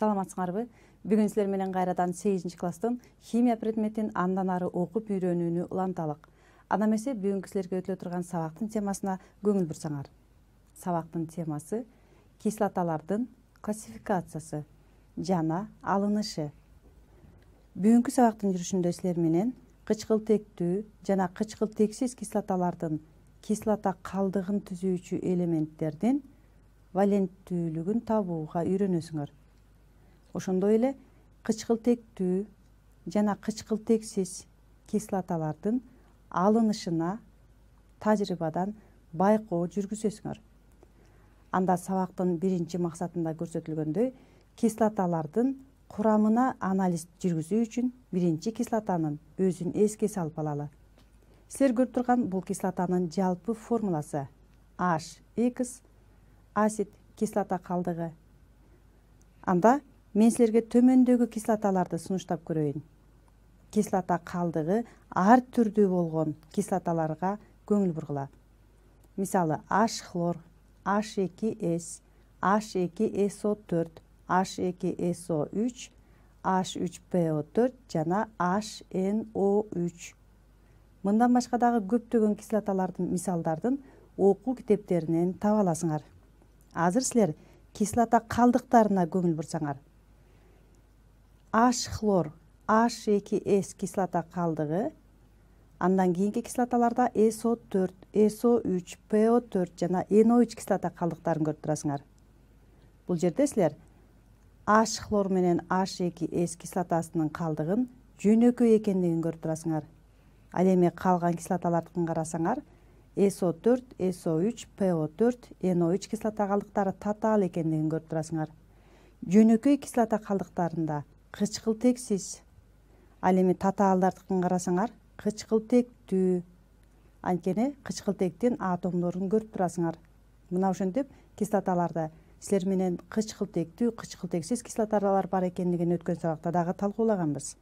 саламатсыңарбы бүгүн силер менен кайрадан сегизинчи класстын химия предметин андан ары окуп үйрөнүүнү уланталык анда эмесе бүгүнкү силерге өтүлө турган сабактын темасына көңүл бурсаңар сабактын темасы кислоталардын классификациясы жана алынышы бүгүнкү сабактын жүрүшүндө силер менен кычкыл тектүү жана кычкыл тексиз кислоталардын кислота калдыгын түзүүчү элементтердин валенттүүлүгүн табууга үйрөнөсүңөр ошондой эле кычкыл тектүү жана кычкыл тексиз кислоталардын алынышына тажрыйбадан байкоо жүргүзөсүңөр анда сабактын биринчи максатында көрсөтүлгөндөй кислоталардын курамына анализ жүргүзүү үчүн биринчи кислотанын өзүн эске салып алалы силер көрүп турган бул кислотанын жалпы формуласы h x асид кислота калдыгы анда Мен сілерге төмендегі кислаталарды сұныштап көрейін. Кислата қалдығы әр түрді болған кислаталарға көңіл бұрғыла. Мисалы, H-хлор, H2S, H2SO4, H2SO3, H3PO4, жана HNO3. Мұндан башқадағы көп көптеген кислаталардың мисалдардың оқу кітептерінен таваласыңар. Азыр сілер кислата қалдықтарына көңіл бұрсаңар. аш хлор аш эки с кислота калдыгы андан кийинки кислоталарда со төрт со үч по төрт жана но үч кислота калдыктарын көрүп турасыңар бул жерде силер аш хлор менен аш эки с кислотасынын калдыгын жөнөкөй экендигин көрүп турасыңар ал эми калган кислоталардыкын карасаңар со төрт со үч по төрт но үч кислота калдыктары татаал экендигин көрүп турасыңар жөнөкөй кислота калдыктарында кычкыл тексиз ал эми татаалдардыкын карасаңар кычкыл тектүү анткени кычкыл тектин атомдорун көрүп турасыңар мына ошентип кислоталарда силер менен кычкыл тектүү кычкыл тексиз кислоталар бар экендигин өткөн сабакта дагы талкуулаганбыз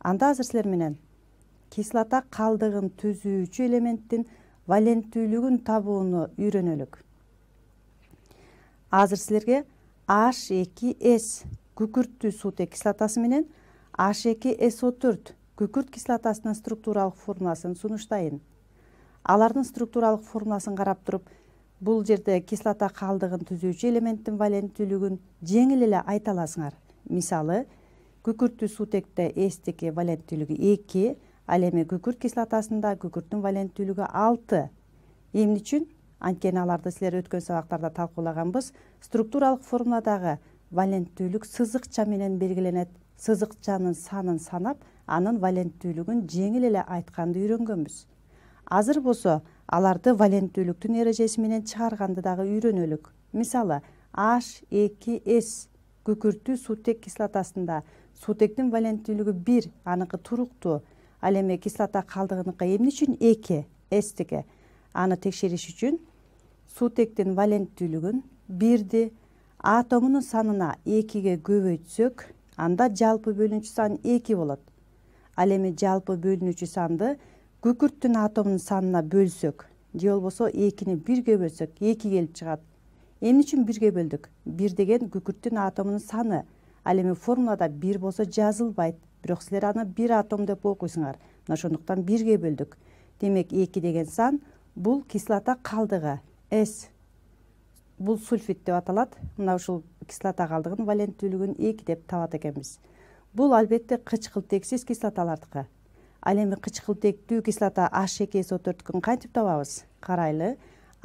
анда азыр силер менен кислота калдыгын түзүүчү элементтин валенттүүлүгүн табууну үйрөнөлүк азыр силерге h эки s күкірттүү суутек кислотасы менен h эки со төрт күкүрт кислотасынын структуралык формуласын сунуштайын алардын структуралык формуласын карап туруп бул жерде кислота калдыгын түзүүчү элементтин валенттүүлүгүн жеңил эле айта аласыңар мисалы күкүрттүү сутекте эстики валенттүүлүгү эки ал эми күкүрт кислотасында күкүрттүн валенттүүлүгү алты эмне үчүн анткени аларды силер өткөн сабактарда талкуулаганбыз структуралык формуладагы валенттүүлүк сызыкча менен белгиленет сызыкчанын санын санап анын валенттүүлүгүн жеңил эле айтканды үйрөнгөнбүз азыр болсо аларды валенттүүлүктүн эрежеси менен чыгарганды дагы үйрөнөлүк мисалы h эки e с күкүрттүү сутек кислотасында сутектин валенттүүлүгү бир аныкы туруктуу ал эми кислота калдыгыныкы эмне үчүн эки стики аны текшериш үчүн сутектин валенттүүлүгүн бирди атомының санына 2-ге көбөйтсөк, анда жалпы бөлінші сан 2 болад. Алеме жалпы бөлінші санды күкірттін атомының санына бөлсөк, дейол босо 2-ні 1-ге бөлсөк, 2 келіп чығад. Ені үшін 1-ге бөлдік? 1 деген күкірттін атомының саны. Алеме формулада 1 босо жазыл байд, бірақ сілер аны 1 атом деп оқысыңар. Нашондықтан 1-ге бөлдік. Демек 2 деген сан бұл кислата қалдығы, S. бул сульфит деп аталат мына ушул кислота калдыгын валенттүүлүгүн эки деп табат экенбиз бул албетте кычкылтексиз кислоталардыкы ал эми кычкылтектүү кислота аш эки со төрткүн кантип табабыз карайлы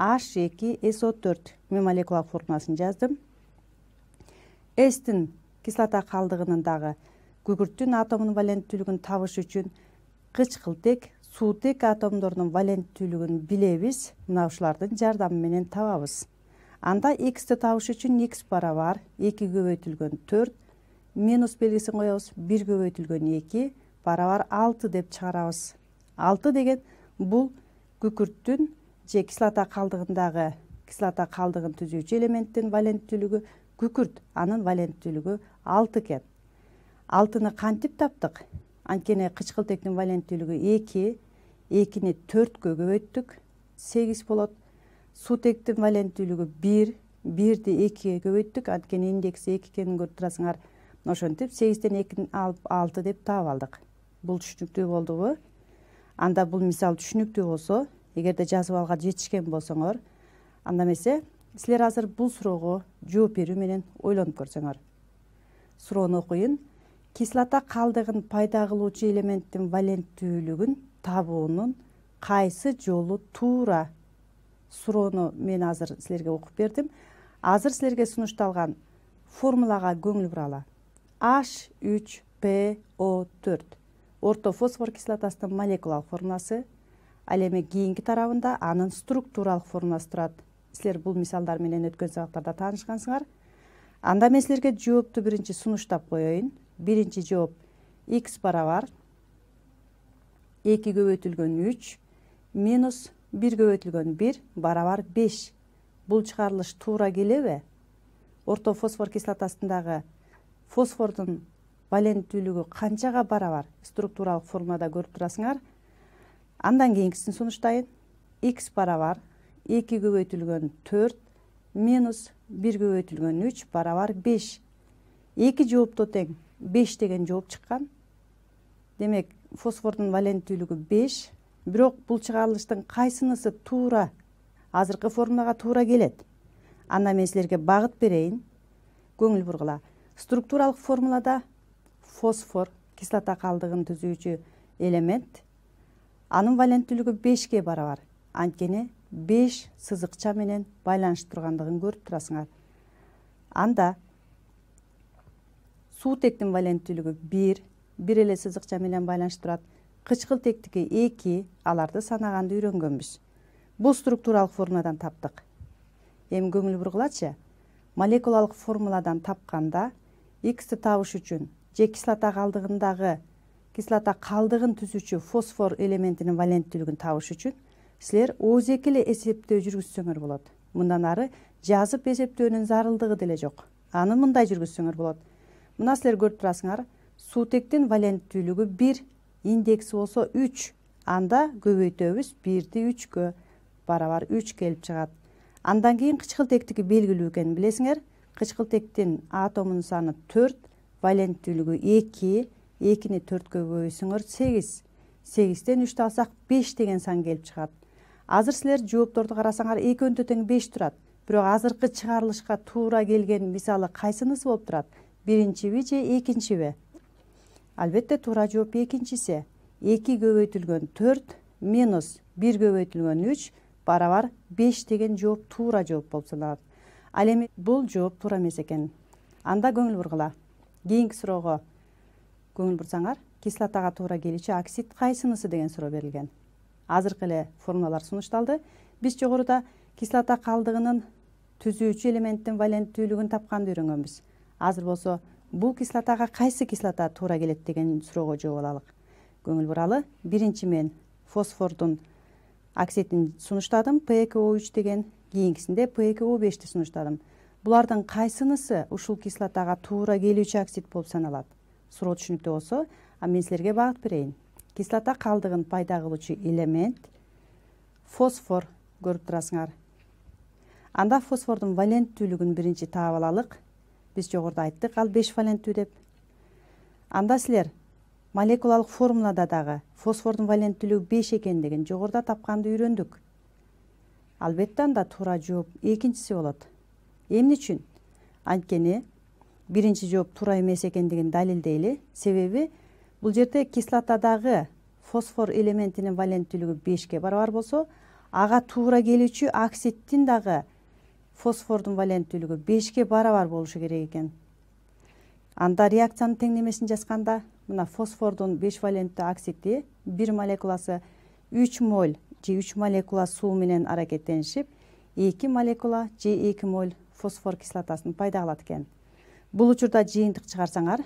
аш эки со төрт мен молекулалык формуласын жаздым эстин кислота калдыгынын дагы күкүрттүн атомунун валенттүүлүгүн табыш үчүн кычкылтек суутек атомдорунун валенттүүлүгүн билебиз мына ушулардын жардамы менен табабыз Анда x-ті табуш үшін x бара бар, 2 көбөйтүлгөн 4, минус белгисин коёбуз, 1 көбөйтүлгөн 2, бара бар 6 деп чыгарабыз. 6 деген бұл күкүрттүн же кислота қалдығындағы кислота калдыгын түзүүчү элементтин валенттілігі Күкірт анын валенттілігі 6 екен. 6-ны кантип таптық Анткени кычкылтектин валенттүүлүгү 2, 2-ни 4-кө көбөйттүк, 8 болот сутектин валенттүүлүгү бир бирди экиге көбөйттүк анткени индекси эки экенин көрүп турасыңар ошентип сегизден экини алып алты деп таап алдык бул түшүнүктүү болдубу анда бул мисал түшүнүктүү болсо эгерде жазып алга жетишкен болсоңор анда эмесе силер азыр бул суроого жооп берүү менен ойлонуп көрсөңөр суроону окуйун. кислота калдыгын пайда кылуучу элементтин валенттүүлүгүн табуунун кайсы жолу туура суроону мен азыр силерге окуп бердим азыр силерге сунушталган формулага көңүл буралы h үч p о төрт орто фосфор кислотасынын молекулалык формуласы ал эми кийинки тарабында анын структуралык формуласы турат силер бул мисалдар менен өткөн сабактарда таанышкансыңар анда мен силерге жоопту биринчи сунуштап коеюн биринчи жооп x барабар эки көбөйтүлгөн үч минус 1 көп өтілген 1, барабар 5. Бұл шығарылыш туғыра келеве, ортофосфор кеселатасындағы фосфордың валент түйлігі қанчаға барабар, структуралық формада көріп тұрасыңар. Андан кейінгісін соныштайын, x барабар, 2 көп өтілген 4, минус 1 көп өтілген 3, барабар 5. 2 жооп төтен 5 деген жооп чыққан, демек фосфордың валент түйлігі 5 бирок бул чыгарылыштын кайсынысы туура азыркы формулага туура келет анда мен силерге багыт берейин көңүл бургула структуралык формулада фосфор кислота калдыгын түзүүчү элемент анын валенттүүлүгү бешке барабар анткени беш сызыкча менен байланышып тургандыгын көрүп турасыңар анда суутектин валенттүүлүгү бир бир эле сызыкча менен байланышып турат кычкыл тектики эки аларды санаганды үйрөнгөнбүз бул структуралык формуладан таптык эми көңүл бургулачы молекулалык формуладан тапканда иксти табыш үчүн же кислота калдыгындагы кислота калдыгын түзүүчү фосфор элементинин валенттүүлүгүн табыш үчүн силер эки эле эсептөө жүргүзсөңөр болот мындан ары жазып эсептөөнүн зарылдыгы деле жок аны мындай жүргүзсөңөр болот мына силер көрүп турасыңар суутектин валенттүүлүгү бир индекси болсо үч анда көбөйтөбүз бирди үчкө барабар үч келип чыгат андан кийин кычкыл тектики белгилүү экенин билесиңер кычкыл тектин атомунун саны төрт валенттүүлүгү эки экини төрткө көбөйсөңөр сегиз сегизден үчтү алсак беш деген сан келип чыгат азыр силер жоопторду карасаңар экөөнүтө тең беш турат бирок азыркы чыгарылышка туура келген мисалы кайсынысы болуп турат биринчиби же экинчиби албетте туура жооп экинчиси эки көбөйтүлгөн төрт минус бир көбөйтүлгөн үч барабар беш деген жооп туура жооп болуп саналат ал эми бул жооп туура эмес экен анда көңүл бургула кийинки суроого көңүл бурсаңар кислотага туура келүүчү оксид кайсынысы деген суроо берилген азыркы эле формулалар сунушталды биз жогоруда кислота калдыгынын түзүүчү элементтин валенттүүлүгүн тапканды үйрөнгөнбүз азыр болсо бул кислотага кайсы кислота туура келет деген суроого жооп алалык көңүл буралы биринчи мен фосфордун оксидин сунуштадым о үч деген кийинкисинде о бешти сунуштадым булардын кайсынысы ушул кислотага туура келүүчү оксид болуп саналат суроо түшүнүктүү болсо мен силерге багыт берейин кислота калдыгын пайда кылуучу элемент фосфор көрүп турасыңар анда фосфордун валенттүүлүгүн биринчи таап алалык биз жогоруда айттық, ал беш валенттүү деп анда силер молекулалык формулада дагы фосфордун валенттүүлүгү беш экендигин жогоруда тапканды үйрөндүк албетте анда туура жооп экинчиси болот эмне үчүн анткени биринчи жооп туура эмес экендигин далилдейли Себебі, бул жерде кислотадагы фосфор элементинин валенттүүлүгү бешке барабар болсо ага туура келүүчү оксидтин дагы фосфордун валенттүүлүгү бешке барабар болушу керек экен анда реакциянын теңдемесин жазганда мына фосфордун беш валенттүү оксиди бир молекуласы үч моль же үч молекула суу менен аракеттенишип эки молекула же эки моль фосфор кислотасын пайда кылат экен бул учурда жыйынтык чыгарсаңар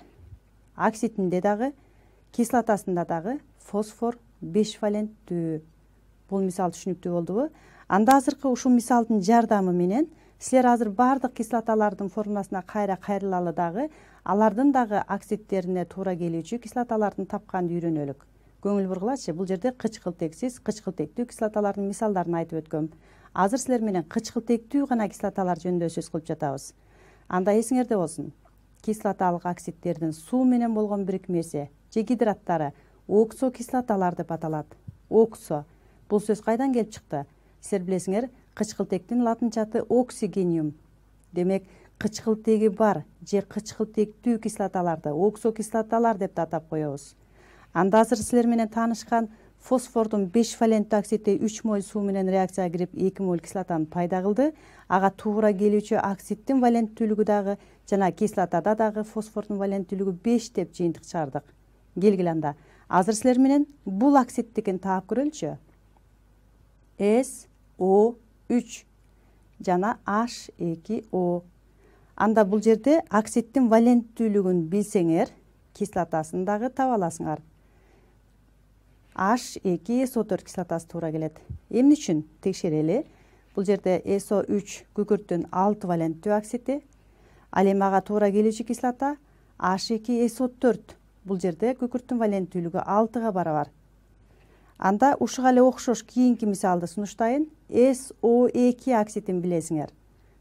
оксидинде дагы кислотасында дагы фосфор беш валенттүү бул мисал түшүнүктүү болдубу анда азыркы ушул мисалдын жардамы менен силер азыр баардык кислоталардын формасына кайра кайрылалы дагы алардын дагы оксидтерине туура келүүчү кислоталарды тапканды үйрөнөлүк көңүл бургулачы бул жерде кычкылтексиз кычкылтектүү кислоталардын мисалдарын айтып өткөм азыр силер менен кычкылтектүү гана кислоталар жөнүндө сөз кылып жатабыз анда эсиңерде болсун кислоталык оксидтердин суу менен болгон бирикмеси же гидраттары оксо кислоталар деп аталат оксо бул сөз кайдан келип чыкты силер билесиңер кычкылтектин латынчаты оксигениум демек кычкылтеги бар же кычкылтектүү кислоталарды оксокислоталар деп да атап коебуз анда азыр силер менен таанышкан фосфордун беш фаленттүү оксиди үч моль суу менен реакцияга кирип эки моль кислотаны пайда кылды ага туура келүүчү оксиддин валенттүүлүгү дагы жана кислотада дагы фосфордун валенттүүлүгү беш деп жыйынтык чыгардык келгиле анда азыр силер менен бул оксидтикин таап көрөлүчү с о үч жана аш эки о анда бул жерде оксидтин валенттүүлүгүн билсеңер кислотасын дагы таба аласыңар аш эки со төрт кислотасы туура келет эмне үчүн текшерели бул жерде со үч күкүрттүн алты валенттүү оксиди ал эми ага туура келүүчү кислота аш эки со төрт бул жерде күкүрттүн валенттүүлүгү алтыга барабар анда ушуга эле окшош кийинки мисалды сунуштайын с о эки оксидин билесиңер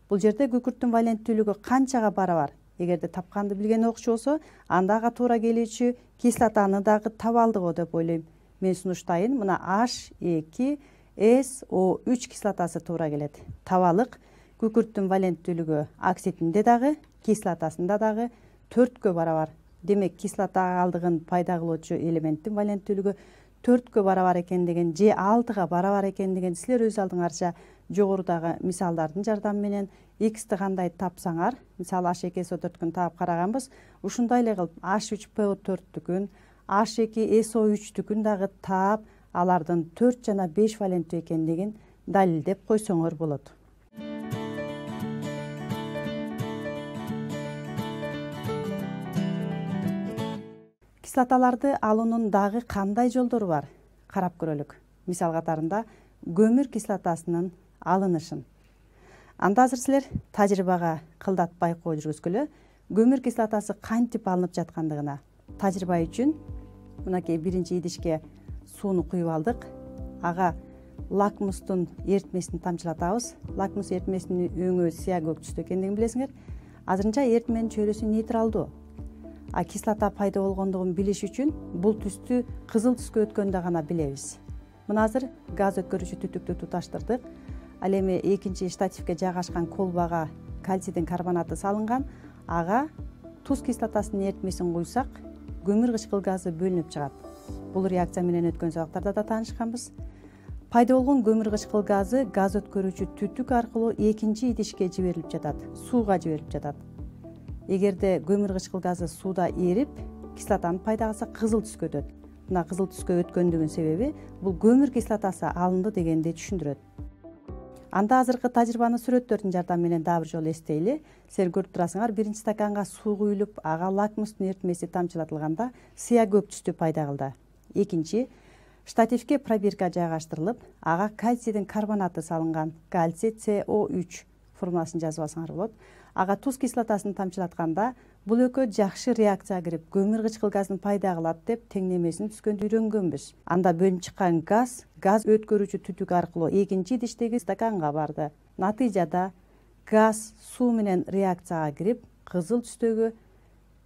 бул жерде күкүрттүн валенттүүлүгү канчага барабар эгерде тапканды билген окуучу болсо анда ага туура келүүчү кислотаны дагы таба алдык го деп ойлойм мен сунуштайын мына аш эки с о үч кислотасы туура келет табалык күкүрттүн валенттүүлүгү оксидинде дагы кислотасында дагы төрткө барабар демек кислота алдыгын пайда кылуучу элементтин валенттүүлүгү 4-күй барабар екендеген, J6-ға барабар екендеген, сілер өз алдың арша жоғырдағы мысалдардың жардамменен, x-тіғандай тап саңар, мысал H2SO4-түйін тап қарағамыз, ұшындайлығы H3PO4-түйін, H2SO3-түйін тап алардың 4 жана 5 валенту екендеген дәлілдеп қойсыңғыр болады. кислоталарды алуунун дагы кандай жолдору бар карап көрөлүк мисал катарында көмүр кислотасынын алынышын анда азыр силер тажрыйбага кылдат байкоо жүргүзгүлө көмүр кислотасы кантип алынып жаткандыгына тажрыйба үчүн мынакей биринчи идишке сууну куюп алдык ага лакмустун эритмесин тамчылатабыз лакмус эритмесинин өңү сыя көк түстө экендигин билесиңер азырынча эритменин чөйрөсү нейтралдуу а кислота пайда болгондугун билиш үчүн бул түстү кызыл түскө өткөндө гана билебиз мына азыр газ өткөрүүчү түтүктү туташтырдык ал эми экинчи штативке жайгашкан колбага кальцийдин карбонаты салынган ага туз кислотасынын эритмесин куйсак көмүр кычкыл газы бөлүнүп чыгат бул реакция менен өткөн сабактарда да таанышканбыз пайда болгон көмүр кычкыл газы газ өткөрүүчү түтүк аркылуу экинчи идишке жиберилип жатат сууга жиберилип жатат эгерде көмүр кычкыл газы сууда эрип кислотаны пайда кылса кызыл түскө өтөт мына кызыл түскө өткөндүгүнүн себеби бул көмүр кислотасы алынды дегенди түшүндүрөт анда азыркы тажрыйбаны сүрөттөрдүн жардамы менен дагы бир жолу эстейли силер көрүп турасыңар биринчи стаканга суу куюлуп ага лакмустун эритмеси тамчылатылганда сыя көк түстү пайда кылды экинчи штативке пробирка жайгаштырылып ага кальцийдин карбонаты салынган кальций ц о үч формуласын жазып алсаңар болот ага туз кислотасын тамчылатканда бул экөө жакшы реакцияга кирип кычкыл газын пайда кылат деп теңдемесин түзгөндү үйрөнгөнбүз анда бөлүнүп чыккан газ газ өткөрүүчү түтүк аркылуу экинчи идиштеги стаканга барды натыйжада газ суу менен реакцияга кирип кызыл түстөгү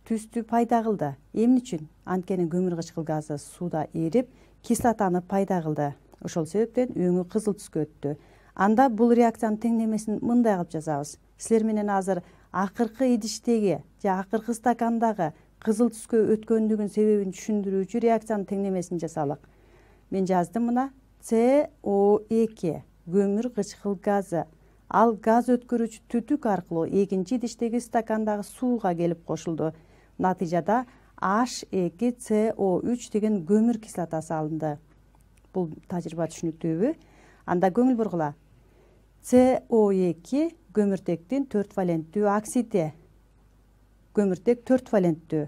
түстү пайда кылды эмне үчүн анткени көмүр кычкыл газы сууда эрип кислотаны пайда кылды ошол себептен өңү кызыл түскө өттү анда бул реакциянын теңдемесин мындай кылып жазабыз силер менен азыр акыркы идиштеги же акыркы стакандагы кызыл түскө өткөндүгүн себебин түшүндүрүүчү реакциянын теңдемесин жасалык мен жаздым мына co эки көмүр кычкыл газы ал газ өткөрүүчү түтүк аркылуу экинчи идиштеги стакандагы сууга келип кошулду натыйжада h эки co үч деген көмүр кислотасы алынды бул тажрыйба түшүнүктүүбү анда көңүл бургула co2 көмүртектин төрт валенттүү оксиди көмүртек төрт валенттүү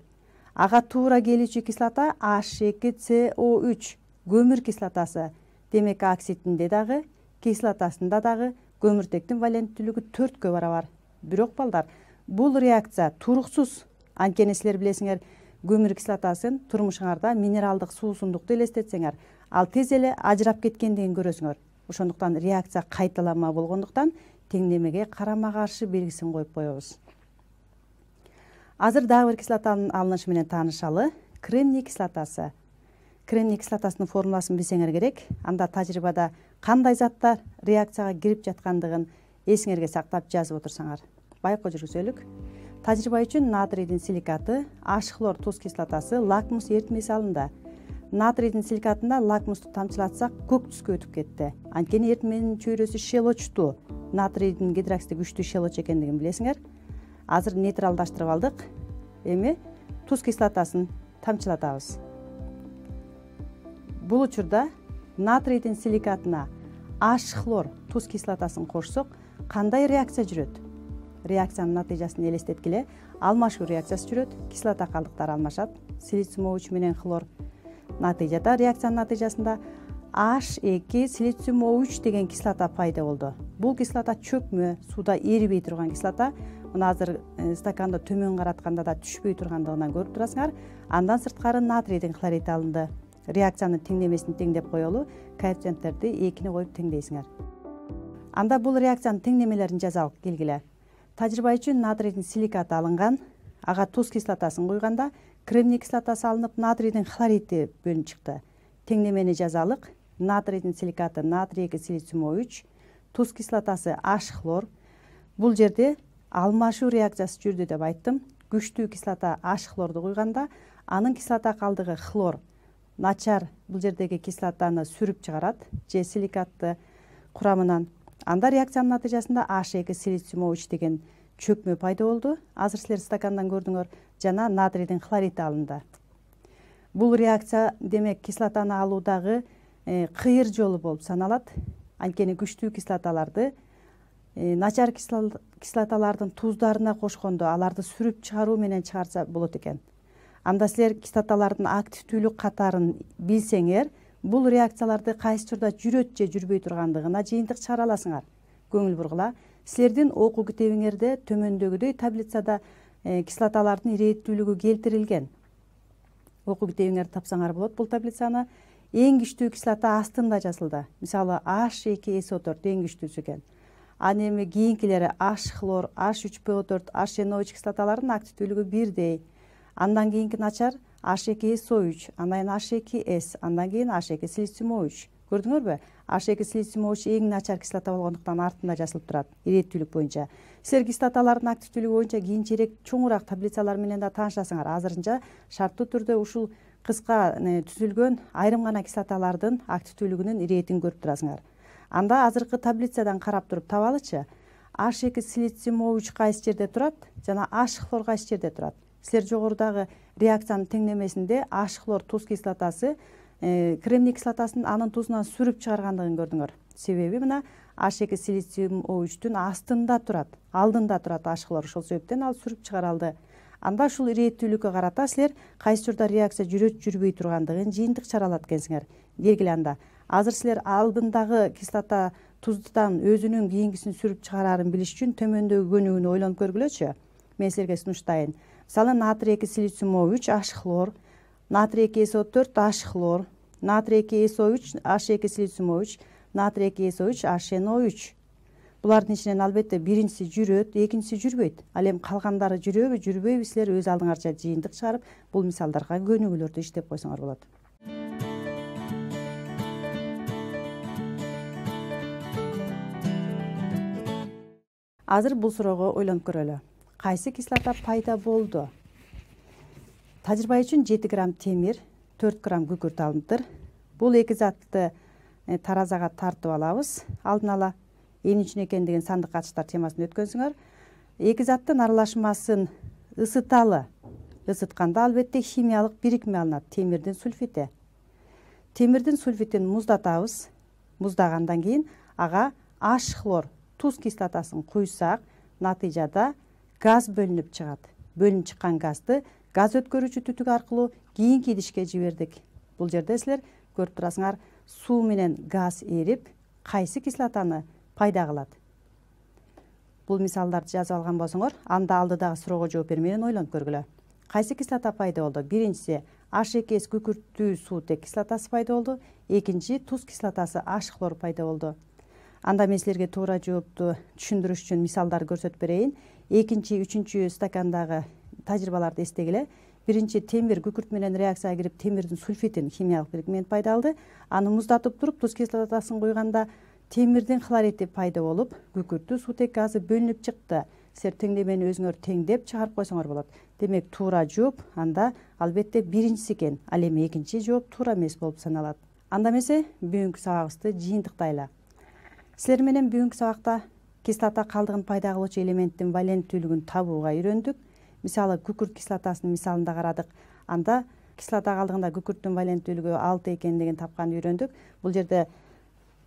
ага туура келүүчү кислота h2 co3 көмүр кислотасы демек оксидинде дагы кислотасында дагы көмүртектин валенттүүлүгү төрткө барабар бирок балдар бул реакция туруксуз анткени силер билесиңер көмүр кислотасын турмушуңарда минералдык суусундукту элестетсеңер ал тез эле ажырап кеткендигин көрөсүңөр ошондуктан реакция кайталама болгондуктан теңдемеге карама каршы белгисин коюп коебуз азыр дагы бир кислотанын алынышы менен таанышалы кремний кислотасы кремний кислотасынын формуласын билсеңер керек анда тажрыйбада кандай заттар реакцияга кирип жаткандыгын эсиңерге сактап жазып отурсаңар байкоо жүргүзөлүк тажрыйба үчүн натрийдин силикаты аш хлор туз кислотасы лакмус эритмеси алынды натрийдің силикатында лакмусту тамчылатсак көк түскө өтүп кетти анткени эртменин чөйрөсү щелочтуу натрийдин гидроксиди күчтүү щелоч экендигин билесиңер азыр нейтралдаштырып алдык эми туз кислотасын тамчылатабыз бул учурда натрийдин силикатына аш хлор туз кислотасын кошсок кандай реакция жүрөт реакциянын натыйжасын элестеткиле алмашуу реакциясы жүрөт кислота калдыктары алмашат силициум менен хлор натыйжада реакциянын натыйжасында h эки силициум о үч деген кислота пайда болду бул кислота чөкмө сууда эрибей турган кислота мына азыр э, стаканды төмөн каратканда да түшпөй тургандыгынан көрүп турасыңар андан сырткары натрийдин хлориди алынды реакциянын теңдемесин теңдеп коелу коэффициенттерди экини коюп теңдейсиңер анда бул реакциянын теңдемелерин жазалык келгиле тажрыйба үчүн натрийдин силикаты алынган аға туз кислотасын қойғанда кремний кислотасы алынып натрийдің хлориді бөлініп шықты теңдемені жазалық натрийдің силикаты натрий екі силициум о үч тұз кислотасы аш хлор бұл жерде алмашу реакциясы жүрді деп айттым күчтүү кислота аш хлорду куйганда анын кислота қалдығы хлор начар бұл жердегі кислотаны сүріп чыгарат же силикатты құрамынан анда реакциянын натыйжасында аш эки силициум деген чөкмө пайда болду азыр силер стакандан көрдүңөр жана натрийдин хлориди алынды бул реакция демек кислотаны алуудагы э, кыйыр жолу болуп саналат анткени күчтүү кислоталарды э, начар кислоталардын туздарына кошкондо аларды сүрүп чыгаруу менен чыгарса болот экен анда силер кислоталардын активдүүлүк катарын билсеңер бул реакцияларды кайсы учурда жүрөт же жүрбөй тургандыгына жыйынтык чыгара аласыңар көңүл бургула силердин окуу китебиңерде төмөндөгүдөй таблицада кислоталардын ирээттүүлүгү келтирилген окуу китебиңерди тапсаңар болот бул таблицаны эң күчтүү кислота астында жазылды мисалы h эки со төрт эң күчтүүсү экен Анемі, эми кийинкилери h хлор h үч по төрт аш no үч кислоталарынын активдүүлүгү бирдей андан кийинки начар h эки со үч андан кийин h эки с андан кийин h эки үч көрдүңөр бе h эки слициум оч эң начар кислота болгондуктан артында жазылып турат ирээттүүлүк боюнча силер кислоталардын активдүүлүгү боюнча кийинчерээк чоңураак таблицалар менен да таанышасыңар азырынча шарттуу түрдө ушул кыска түзүлгөн айрым гана кислоталардын активдүүлүгүнүн иретин көрүп турасыңар анда азыркы таблицадан карап туруп табалычы аш эки слициум оуч кайсы жерде турат жана аш хлор кайсы жерде турат силер жогорудагы реакциянын теңдемесинде аш хлор туз кислотасы Э, кремний кислотасын анын тузунан сүрүп чыгаргандыгын көрдүңөр себеби мына аш эки силициум о үчтүн астында турат алдында турат аш хлор ошол себептен ал сүрүп алды анда ушул ирээттүүлүккө карата силер кайсы учурда реакция жүрөт жүрбөй тургандыгын жыйынтык чара алат экенсиңер келгиле анда азыр силер алдындагы кислота туздан өзүнүн кийинкисин сүрүп чыгарарын билиш үчүн төмөндөгү көнүгүүнү ойлонуп көргүлөчү мен силерге сунуштайын мисалы натрий эки силициум о үч аш хлор натрий эки со төрт аш хлор натрий эки со үч аш эки слици о үч натрий эки со үч аш но үч булардын ичинен албетте биринчиси жүрөт экинчиси жүрбөйт ал эми калгандары жүрөбү жүрбөйбү силер өз алдыңарча жыйынтык чыгарып бул мисалдарга көнүгүүлөрдү иштеп койсоңор болот азыр бул суроого ойлонуп көрөлү кайсы кислота пайда болду тәжірибе үшін 7 грамм темір төрт грамм күкірт алыныптыр Бұл екі затты э, таразаға тартып алабыз алдын ала эмне екен деген сандық катыштар темасын өткөнсүңөр эки заттын аралашмасын ысыталы ысытқанда әлбетте химиялық бирикме алынат темирдин сульфити темирдин сульфитин муздатабыз мұздағаннан кейін аға аш хлор туз кислотасын куйсак натыйжада газ бөлініп шығады, бөлініп шыққан газды газ өткөрүүчү түтүк аркылуу кийинки идишке жибердик бул жерде силер көрүп турасыңар суу менен газ эрип кайсы кислотаны пайда кылат бул мисалдарды жазып алган болсоңор анда алдыдагы суроого жооп берүү менен ойлонуп көргүлө кайсы кислота пайда болду биринчиси h эки с күкүрттүү суутек кислотасы пайда болду экинчи туз кислотасы аш хлор пайда болду анда мен силерге туура жоопту түшүндүрүш үчүн мисалдар көрсөтүп берейин экинчи үчүнчү стакандагы тажрыйбаларды эстегиле бірінші темір күкүрт менен реакцияга кирип темирдин сульфитин химиялык пигмент пайда алды аны муздатып туруп туз кислотасын куйганда темирдин хлориди пайда болып күкіртті сутек газы бөлініп шықты силер теңдемені өзүңөр теңдеп шығарып койсоңор болады демек туура жооп анда албетте биринчиси екен ал эми екінші жооп туура эмес болуп саналады анда эмесе бүгүнкү сабагыбызды жыйынтыктайлы силер менен бүгүнкү сабакта кислота калдыгын пайда кылуучу элементтин валенттүүлүгүн табууга үйрөндүк мисалы күкүрт кислотасынын мисалында қарадық анда кислота калдыгында күкүрттүн валенттүүлүгү алты экендигин тапканды үйрендік бұл жерде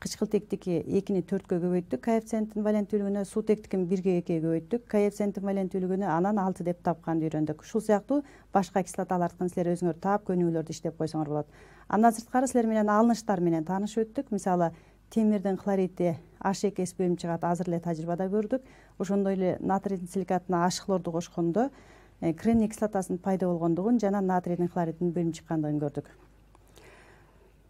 кычкылтектики экини төрткө көбөйттүк коэффициенттин валенттүүлүгүнө суутектикин бирге экиге көбөйттүк коэффициенттин валенттүүлүгүнө анан алты деп тапканды үйрөндүк ушул сыяктуу башка кислоталардыкын силер өзүңөр таап көнүүлөрдү иштеп койсоңор болот андан сырткары силер менен алыныштар менен таанышып өттүк мисалы темирдин хлоридте аш эки эс бөлүнүп чыгат азыр эле тажрыйбада көрдүк ошондой эле натрийдин силикатына аш хлорду кошкондо э, кремний кислотасынын пайда болгондугун жана натрийдин хлоридин бөлүнүп чыккандыгын көрдүк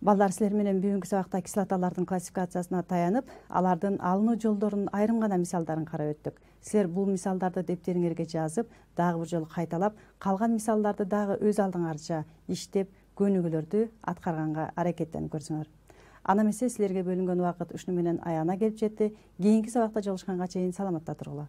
балдар силер менен бүгүнкү сабакта кислоталардын классификациясына таянып алардын алынуу жолдорунун айрым гана мисалдарын карап өттүк силер бул мисалдарды дептериңерге жазып дагы бир жолу кайталап калган мисалдарды дагы өз алдыңарча иштеп көнүгүүлөрдү аткарганга аракеттенип көрсөңөр анда эмесе силерге бөлүнгөн убакыт ушуну менен аягына келип жетти кийинки сабакта жолугушканга чейин саламатта тургула